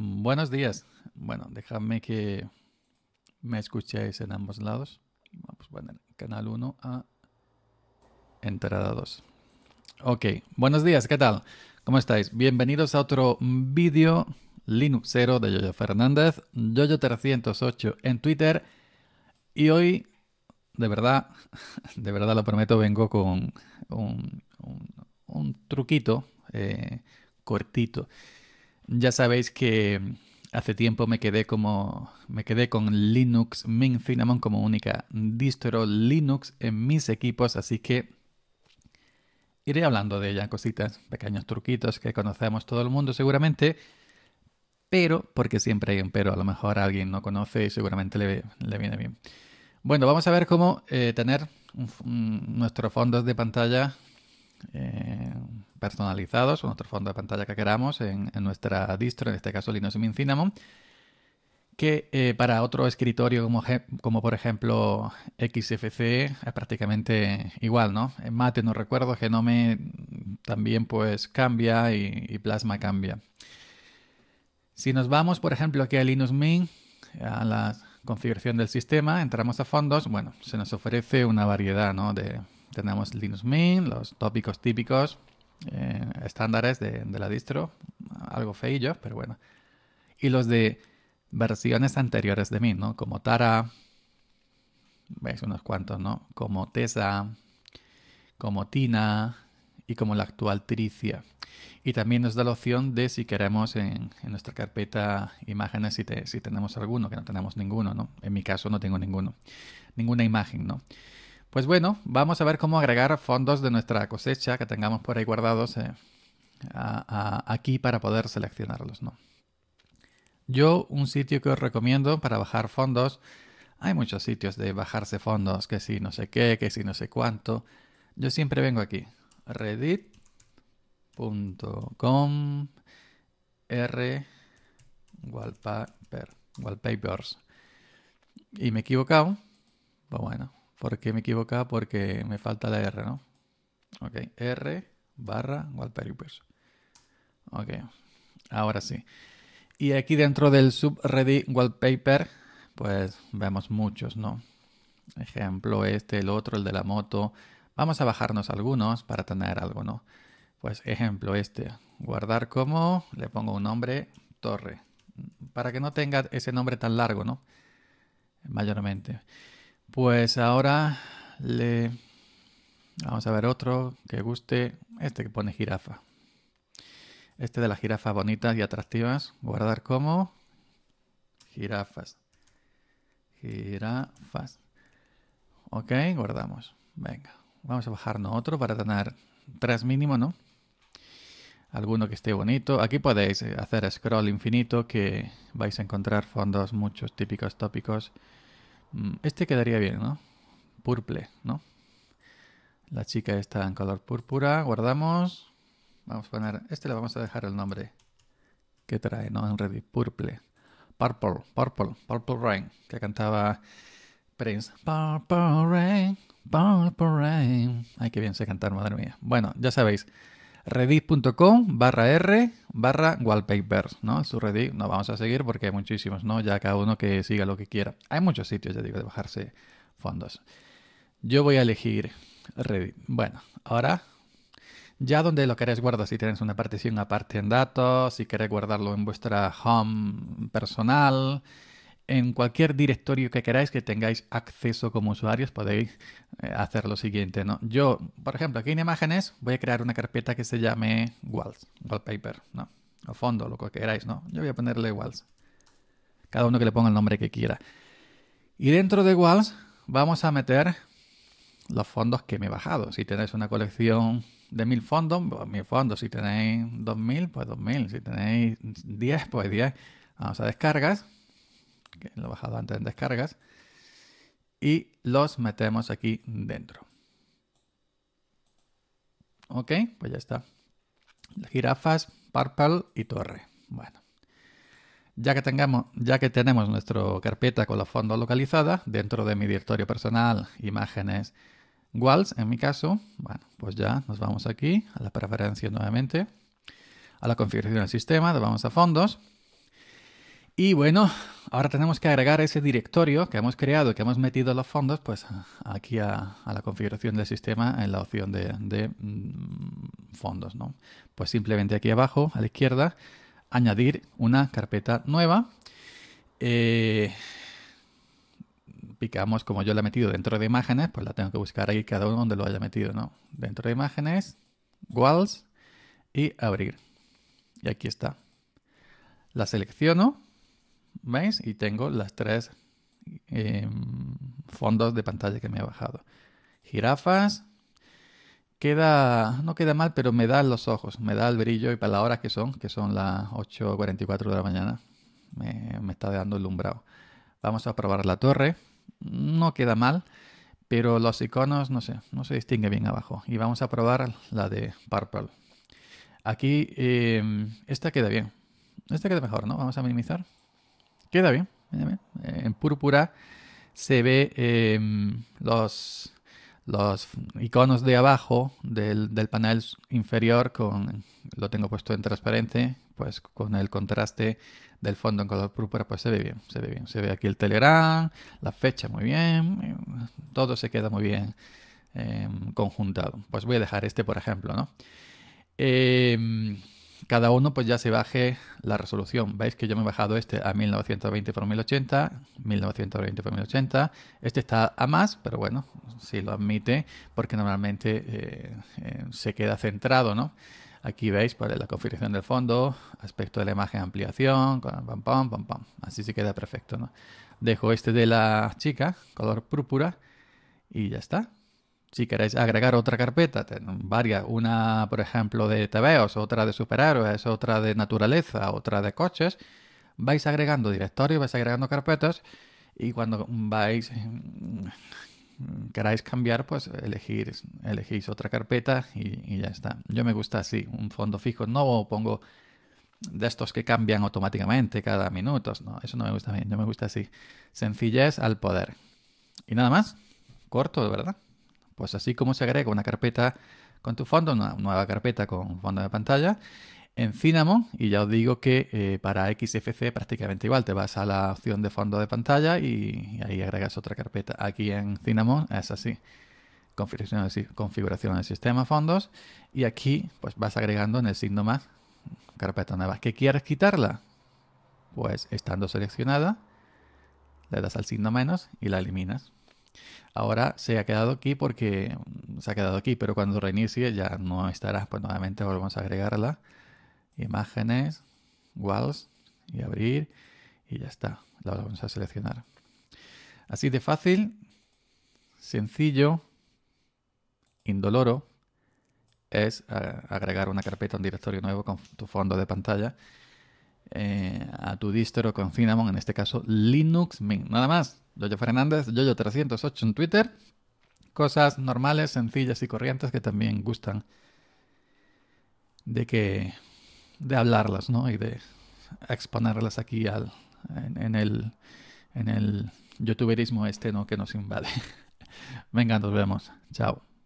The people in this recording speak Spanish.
Buenos días. Bueno, déjame que me escuchéis en ambos lados. Vamos a poner canal 1 a entrada 2. Ok, buenos días, ¿qué tal? ¿Cómo estáis? Bienvenidos a otro vídeo 0 de Yoyo Fernández, Yoyo308 en Twitter. Y hoy, de verdad, de verdad lo prometo, vengo con un, truquito eh, cortito. Ya sabéis que hace tiempo me quedé como me quedé con Linux Mint Cinnamon como única distro Linux en mis equipos, así que iré hablando de ella, cositas, pequeños truquitos que conocemos todo el mundo seguramente, pero porque siempre hay un pero, a lo mejor alguien no conoce y seguramente le, le viene bien. Bueno, vamos a ver cómo eh, tener nuestros fondos de pantalla eh, personalizados o otro fondo de pantalla que queramos en, nuestra distro, en este caso Linux Mint Cinnamon, que eh, para otro escritorio como, por ejemplo XFC es prácticamente igual, ¿no? En Mate no recuerdo, Genome también pues cambia y, Plasma cambia. Si nos vamos, por ejemplo, aquí a Linux Mint, a la configuración del sistema, entramos a fondos, bueno, se nos ofrece una variedad, ¿no? De, tenemos Linux Mint, los tópicos típicos, eh, estándares de, la distro, algo feillo, pero bueno. Y los de versiones anteriores de mí, ¿no? Como Tara, veis unos cuantos, ¿no? Como Tesa, como Tina y como la actual Tricia. Y también nos da la opción de si queremos en, nuestra carpeta imágenes si, si tenemos alguno, que no tenemos ninguno, ¿no? En mi caso no tengo ninguno, ninguna imagen, ¿no? Pues bueno, vamos a ver cómo agregar fondos de nuestra cosecha que tengamos por ahí guardados eh, aquí para poder seleccionarlos. ¿no? Yo un sitio que os recomiendo para bajar fondos, hay muchos sitios de bajarse fondos, que si no sé qué, que si no sé cuánto. Yo siempre vengo aquí, reddit.com r wallpaper, wallpapers. Y me he equivocado, Pues bueno, ¿Por qué me equivocaba? Porque me falta la R, ¿no? Ok, R barra Wallpapers. Ok, ahora sí. Y aquí dentro del subreddit Wallpaper, pues vemos muchos, ¿no? Ejemplo este, el otro, el de la moto. Vamos a bajarnos algunos para tener algo, ¿no? Pues ejemplo este, guardar como, le pongo un nombre, torre, para que no tenga ese nombre tan largo, ¿no? Mayormente. Pues ahora le... Vamos a ver otro que guste. Este que pone jirafa. Este de las jirafas bonitas y atractivas. Guardar como... Jirafas. Jirafas. Ok, guardamos. Venga, vamos a bajarnos otro para tener tres mínimo, ¿no? Alguno que esté bonito. Aquí podéis eh, hacer scroll infinito que vais a encontrar fondos, muchos típicos tópicos. Mm, este quedaría bien, ¿no? Purple, ¿no? La chica está en color púrpura. Guardamos. Vamos a poner... Este le vamos a dejar el nombre que trae, ¿no? En Reddit. Purple. Purple. Purple. Purple Rain. Que cantaba Prince. Purple Rain. Purple Rain. Ay, qué bien sé cantar, madre mía. Bueno, ya sabéis. Reddit.com barra R barra wallpapers, ¿no? Su Reddit, no vamos a seguir porque hay muchísimos, ¿no? Ya cada uno que siga lo que quiera. Hay muchos sitios, ya digo, de bajarse fondos. Yo voy a elegir Reddit. Bueno, ahora ya donde lo queréis guardar, si tenéis una partición aparte en datos, si queréis guardarlo en vuestra home personal, en cualquier directorio que queráis que tengáis acceso como usuarios podéis eh, hacer lo siguiente. ¿no? Yo, por ejemplo, aquí en imágenes voy a crear una carpeta que se llame Walls, Wallpaper, ¿no? o fondo, lo que queráis. ¿no? Yo voy a ponerle Walls. Cada uno que le ponga el nombre que quiera. Y dentro de Walls vamos a meter los fondos que me he bajado. Si tenéis una colección de mil fondos, pues mil fondos. Si tenéis dos mil, pues dos mil. Si tenéis diez, pues diez. Vamos a descargas que lo he bajado antes en descargas, y los metemos aquí dentro. Ok, pues ya está. Las purple y torre. Bueno. Ya que, tengamos, ya que tenemos nuestra carpeta con los fondos localizada dentro de mi directorio personal, imágenes, walls en mi caso, bueno, pues ya nos vamos aquí a la preferencia nuevamente, a la configuración del sistema, vamos a fondos, y bueno, ahora tenemos que agregar ese directorio que hemos creado, que hemos metido los fondos, pues aquí a, la configuración del sistema en la opción de, mm, fondos, ¿no? Pues simplemente aquí abajo, a la izquierda, añadir una carpeta nueva. Eh, picamos, como yo la he metido dentro de imágenes, pues la tengo que buscar ahí cada uno donde lo haya metido, ¿no? Dentro de imágenes, walls y abrir. Y aquí está. La selecciono ¿Veis? Y tengo las tres em, fondos de pantalla que me he bajado. Jirafas. Queda, no queda mal, pero me da los ojos, me da el brillo y para la hora que son, que son las 8.44 de la mañana, me, está dando el Vamos a probar la torre. No queda mal, pero los iconos, no sé, no se distingue bien abajo. Y vamos a probar la de Purple. Aquí, em, esta queda bien. Esta queda mejor, ¿no? Vamos a minimizar. Queda bien, eh, en púrpura se ve em, los, los iconos de abajo del, panel inferior con lo tengo puesto en transparente pues con el contraste del fondo en color púrpura pues se ve bien se ve bien se ve aquí el telegram la fecha muy bien todo se queda muy bien em, conjuntado pues voy a dejar este por ejemplo no em, cada uno pues ya se baje la resolución. Veis que yo me he bajado este a 1920 x 1080, 1920 x 1080. Este está a más, pero bueno, si lo admite, porque normalmente eh, eh, se queda centrado, ¿no? Aquí veis para pues, la configuración del fondo, aspecto de la imagen, ampliación, pam, pam, pam, pam. Así se queda perfecto, ¿no? Dejo este de la chica, color púrpura, y ya está. Si queréis agregar otra carpeta, varias, una por ejemplo de TVOs, otra de superhéroes, otra de naturaleza, otra de coches, vais agregando directorios, vais agregando carpetas y cuando vais mm, queráis cambiar, pues elegir, elegís otra carpeta y, ya está. Yo me gusta así, un fondo fijo. No pongo de estos que cambian automáticamente cada minuto. No, eso no me gusta bien. Yo me gusta así. Sencillez al poder. Y nada más. Corto, de verdad. Pues así como se agrega una carpeta con tu fondo, una nueva carpeta con fondo de pantalla, en Cinnamon, y ya os digo que eh, para XFC prácticamente igual, te vas a la opción de fondo de pantalla y, ahí agregas otra carpeta. Aquí en Cinnamon es así, configuración, configuración del sistema, fondos, y aquí pues vas agregando en el signo más carpeta nueva. ¿Qué quieres quitarla? Pues estando seleccionada, le das al signo menos y la eliminas. Ahora se ha quedado aquí porque mm, se ha quedado aquí, pero cuando reinicie ya no estará. Pues nuevamente volvemos a agregarla. Imágenes, walls y abrir y ya está. La vamos a seleccionar. Así de fácil, sencillo, indoloro es eh, agregar una carpeta, un directorio nuevo con tu fondo de pantalla eh, a tu distro con Cinnamon, en este caso Linux Mint. Nada más, Yoyo Fernández, Yoyo308 en Twitter. Cosas normales, sencillas y corrientes que también gustan de que de hablarlas, ¿no? Y de exponerlas aquí al, en, en el, en el youtuberismo este, ¿no? Que nos invade. Venga, nos vemos. Chao.